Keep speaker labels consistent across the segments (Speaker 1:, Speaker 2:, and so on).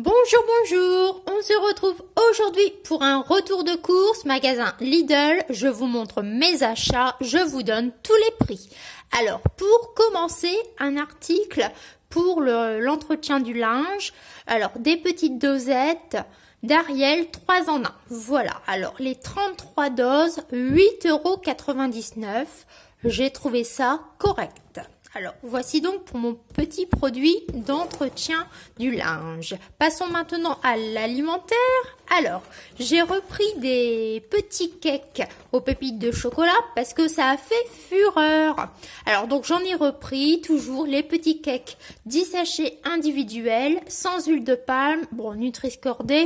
Speaker 1: Bonjour, bonjour On se retrouve aujourd'hui pour un retour de course magasin Lidl. Je vous montre mes achats, je vous donne tous les prix. Alors, pour commencer, un article pour l'entretien du linge. Alors, des petites dosettes d'Ariel 3 en 1. Voilà, alors les 33 doses, 8,99€. J'ai trouvé ça correct. Alors, voici donc pour mon petit produit d'entretien du linge. Passons maintenant à l'alimentaire. Alors, j'ai repris des petits cakes aux pépites de chocolat parce que ça a fait fureur. Alors, donc j'en ai repris toujours les petits cakes 10 sachets individuels, sans huile de palme. Bon, nutri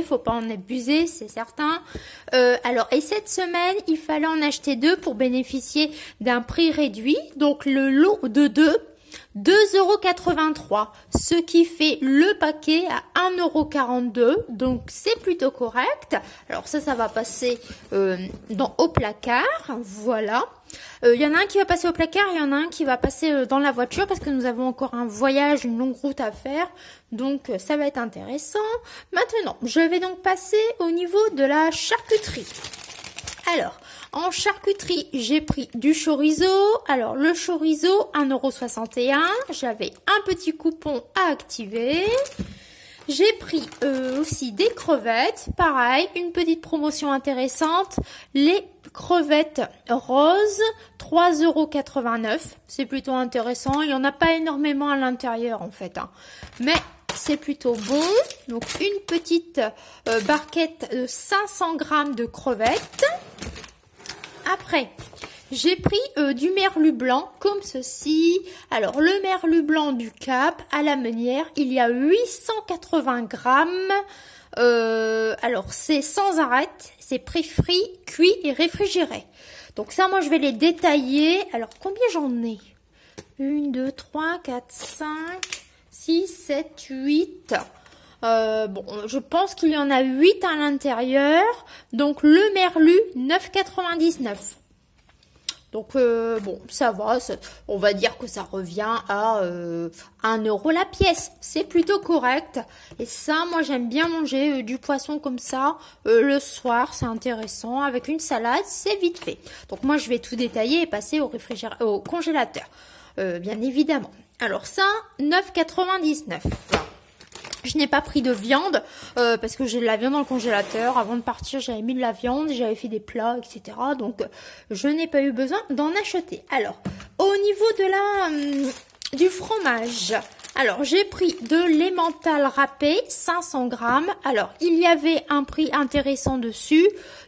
Speaker 1: faut pas en abuser, c'est certain. Euh, alors, et cette semaine, il fallait en acheter deux pour bénéficier d'un prix réduit. Donc, le lot de deux 2,83€, ce qui fait le paquet à 1,42€, donc c'est plutôt correct. Alors ça, ça va passer euh, dans, au placard, voilà. Il euh, y en a un qui va passer au placard, il y en a un qui va passer euh, dans la voiture parce que nous avons encore un voyage, une longue route à faire, donc ça va être intéressant. Maintenant, je vais donc passer au niveau de la charcuterie. Alors, en charcuterie, j'ai pris du chorizo. Alors le chorizo, 1,61€. J'avais un petit coupon à activer. J'ai pris euh, aussi des crevettes, pareil, une petite promotion intéressante, les crevettes roses, 3,89€. C'est plutôt intéressant, il n'y en a pas énormément à l'intérieur en fait, hein. mais c'est plutôt beau. Donc une petite euh, barquette de 500 g de crevettes. Après, j'ai pris euh, du merlu blanc comme ceci. Alors le merlu blanc du Cap à la meunière, il y a 880 grammes. Euh, alors c'est sans arête, c'est préfrit, cuit et réfrigéré. Donc ça moi je vais les détailler. Alors combien j'en ai 1, 2, 3, 4, 5, 6, 7, 8... Euh, bon, je pense qu'il y en a 8 à l'intérieur. Donc le merlu, 9,99. Donc euh, bon, ça va, on va dire que ça revient à euh, 1 euro la pièce. C'est plutôt correct. Et ça, moi j'aime bien manger euh, du poisson comme ça le soir, c'est intéressant. Avec une salade, c'est vite fait. Donc moi je vais tout détailler et passer au, réfrigérateur, au congélateur, bien évidemment. Alors ça, 9,99. Je n'ai pas pris de viande euh, parce que j'ai de la viande dans le congélateur. Avant de partir, j'avais mis de la viande, j'avais fait des plats, etc. Donc, euh, je n'ai pas eu besoin d'en acheter. Alors, au niveau de la hum, du fromage, alors j'ai pris de l'emmental râpé, 500 grammes. Alors, il y avait un prix intéressant dessus,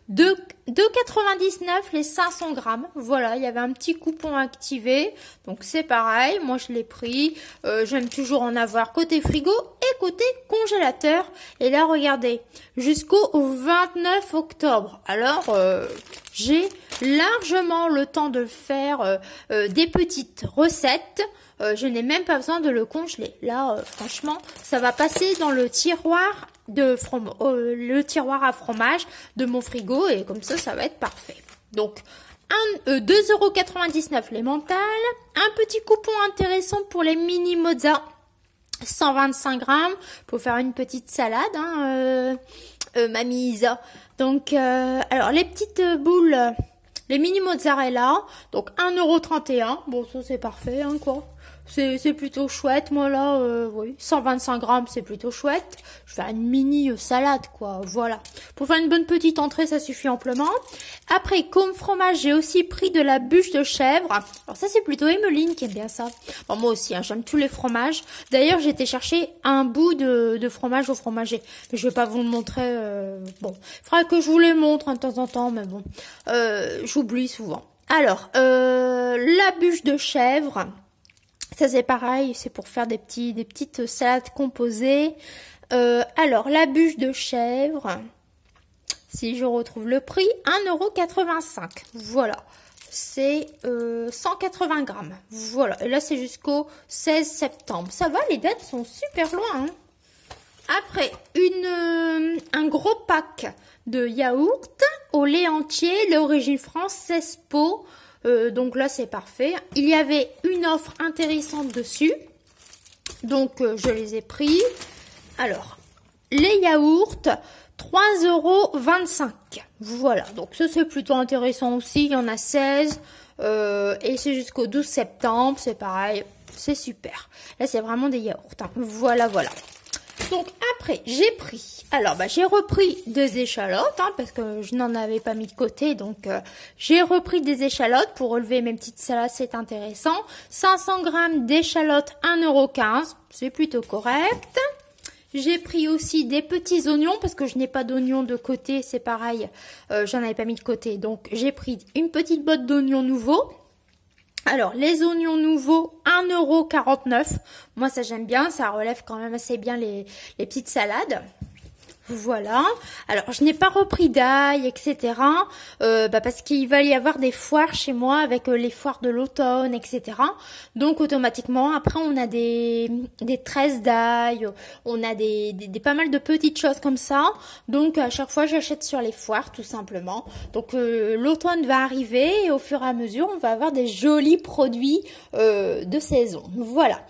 Speaker 1: de 99, les 500 grammes. Voilà, il y avait un petit coupon activé. Donc c'est pareil, moi je l'ai pris. Euh, j'aime toujours en avoir côté frigo côté congélateur et là regardez jusqu'au 29 octobre. Alors euh, j'ai largement le temps de faire euh, euh, des petites recettes. je n'ai même pas besoin de le congeler. Là franchement ça va passer dans le tiroir de le tiroir à fromage de mon frigo et comme ça ça va être parfait. Donc 2,99€ les mentales, un petit coupon intéressant pour les mini mozzarella 125 grammes pour faire une petite salade, hein, euh, euh Donc, euh, alors les petites euh, boules, les mini mozzarella, donc 1,31€. Bon, ça c'est parfait, hein, quoi c'est plutôt chouette. Moi, là, euh, oui, 125 grammes, c'est plutôt chouette. Je fais une mini euh, salade, quoi. Voilà. Pour faire une bonne petite entrée, ça suffit amplement. Après, comme fromage, j'ai aussi pris de la bûche de chèvre. Alors ça, c'est plutôt Emmeline qui aime bien ça. Bon, moi aussi, hein, j'aime tous les fromages. D'ailleurs, j'étais chercher un bout de, fromage au fromager. Mais je vais pas vous le montrer. Euh, bon, il faudra que je vous les montre hein, de temps en temps, mais bon. Euh, j'oublie souvent. Alors, la bûche de chèvre... Ça c'est pareil, c'est pour faire des, petits, des petites salades composées. Euh, alors la bûche de chèvre, si je retrouve le prix, 1,85€. Voilà, c'est 180 euh, grammes. Voilà, et là c'est jusqu'au 16 septembre. Ça va, les dates sont super loin. Hein. Après, une, euh, un gros pack de yaourt au lait entier, l'origine française, pot euh, donc là, c'est parfait. Il y avait une offre intéressante dessus. Donc, euh, je les ai pris. Alors, les yaourts, 3,25€. Voilà, donc ça, c'est plutôt intéressant aussi. Il y en a 16. Euh, et c'est jusqu'au 12 septembre. C'est pareil, c'est super. Là, c'est vraiment des yaourts. Hein. Voilà, voilà. Donc après, j'ai pris, alors bah, j'ai repris des échalotes, hein, parce que je n'en avais pas mis de côté, donc euh, j'ai repris des échalotes pour relever mes petites salades, c'est intéressant. 500 grammes d'échalotes, 1,15€, c'est plutôt correct. J'ai pris aussi des petits oignons parce que je n'ai pas d'oignons de côté, c'est pareil, euh, j'en avais pas mis de côté. Donc j'ai pris une petite botte d'oignons nouveaux. Alors, les oignons nouveaux, 1,49€. Moi, ça j'aime bien, ça relève quand même assez bien les, les petites salades. Voilà. Alors, je n'ai pas repris d'ail, etc. Euh, bah, parce qu'il va y avoir des foires chez moi avec euh, les foires de l'automne, etc. Donc, automatiquement, après, on a des, des tresses d'ail, on a des, des, pas mal de petites choses comme ça. Donc, à chaque fois, j'achète sur les foires, tout simplement. Donc, euh, l'automne va arriver et au fur et à mesure, on va avoir des jolis produits de saison. Voilà.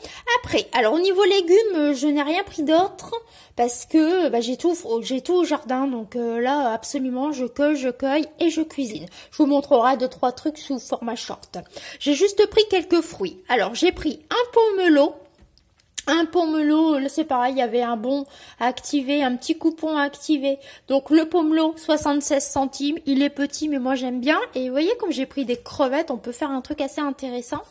Speaker 1: Après, alors, au niveau légumes, je n'ai rien pris d'autre parce que bah, j'ai tout j'ai tout au jardin, donc euh, là absolument je cueille, je cueille et je cuisine. Je vous montrerai deux trois trucs sous format short. J'ai juste pris quelques fruits. Alors j'ai pris un pomelo, un pomelo, c'est pareil, il y avait un bon à activer, un petit coupon à activer. Donc le pomelo, 76 centimes, il est petit mais moi j'aime bien. Et vous voyez comme j'ai pris des crevettes, on peut faire un truc assez intéressant.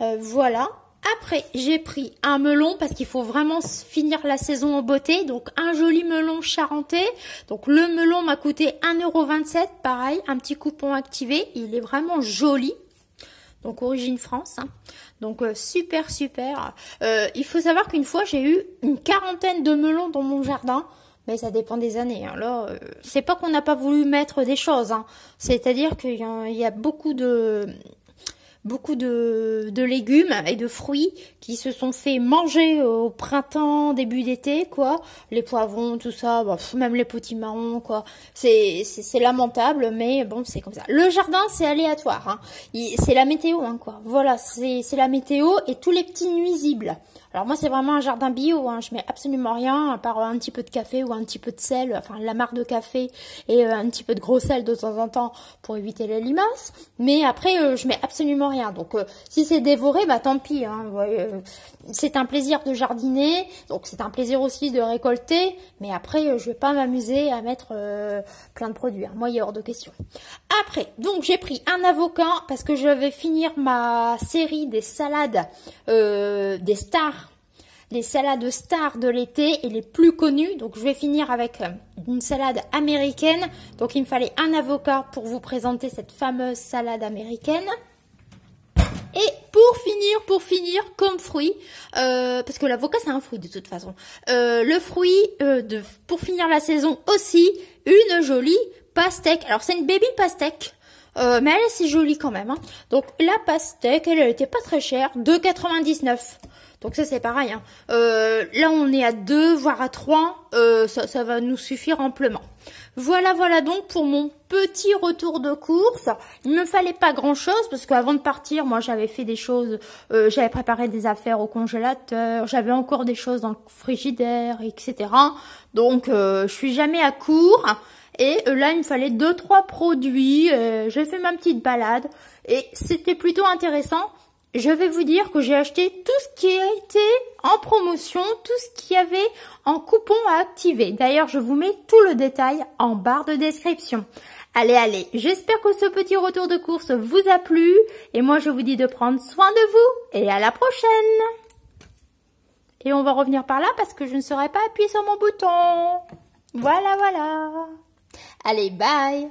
Speaker 1: Euh, voilà, après, j'ai pris un melon parce qu'il faut vraiment finir la saison en beauté. Donc, un joli melon charentais. Donc, le melon m'a coûté 1,27€. Pareil, un petit coupon activé. Il est vraiment joli. Donc, origine France. Hein. Donc, euh, super, super. Euh, il faut savoir qu'une fois, j'ai eu une quarantaine de melons dans mon jardin. Mais ça dépend des années. Alors, hein. euh, c'est pas qu'on n'a pas voulu mettre des choses. Hein. C'est-à-dire qu'il y a beaucoup de beaucoup de, légumes et de fruits qui se sont fait manger au printemps, début d'été, quoi. Les poivrons, tout ça, même les petits marrons, quoi. C'est lamentable, mais bon, c'est comme ça. Le jardin, c'est aléatoire. Hein. C'est la météo, hein, quoi. Voilà, c'est la météo et tous les petits nuisibles. Alors moi, c'est vraiment un jardin bio, hein. je mets absolument rien, à part un petit peu de café ou un petit peu de sel, enfin la marque de café et euh, un petit peu de gros sel de temps en temps pour éviter les limaces. Mais après, euh, je mets absolument rien. Donc euh, si c'est dévoré, bah tant pis. Hein. c'est un plaisir de jardiner, donc c'est un plaisir aussi de récolter. Mais après, je vais pas m'amuser à mettre plein de produits. Hein. Moi, il est hors de question. Après, donc j'ai pris un avocat parce que je vais finir ma série des salades des stars les salades stars de l'été et les plus connues. Donc je vais finir avec euh, une salade américaine. Donc il me fallait un avocat pour vous présenter cette fameuse salade américaine. Et pour finir, pour finir, comme fruit, euh, parce que l'avocat c'est un fruit de toute façon, euh, le fruit de, pour finir la saison aussi, une jolie pastèque. Alors c'est une baby pastèque, mais elle est si jolie quand même. Hein. Donc la pastèque, elle était pas très chère, 2,99. Donc ça c'est pareil. Hein. Euh, là on est à deux voire à 3. Euh, ça, va nous suffire amplement. Voilà, voilà donc pour mon petit retour de course. Il ne me fallait pas grand chose parce qu'avant de partir, moi j'avais fait des choses, euh, j'avais préparé des affaires au congélateur, j'avais encore des choses dans le frigidaire, etc. Donc je suis jamais à court. Et là, il me fallait deux trois produits. J'ai fait ma petite balade. Et c'était plutôt intéressant je vais vous dire que j'ai acheté tout ce qui était en promotion, tout ce qu'il y avait en coupon à activer. D'ailleurs, je vous mets tout le détail en barre de description. Allez, allez, j'espère que ce petit retour de course vous a plu. Et moi, je vous dis de prendre soin de vous et à la prochaine. Et on va revenir par là parce que je ne serai pas appuyer sur mon bouton. Voilà, voilà. Allez, bye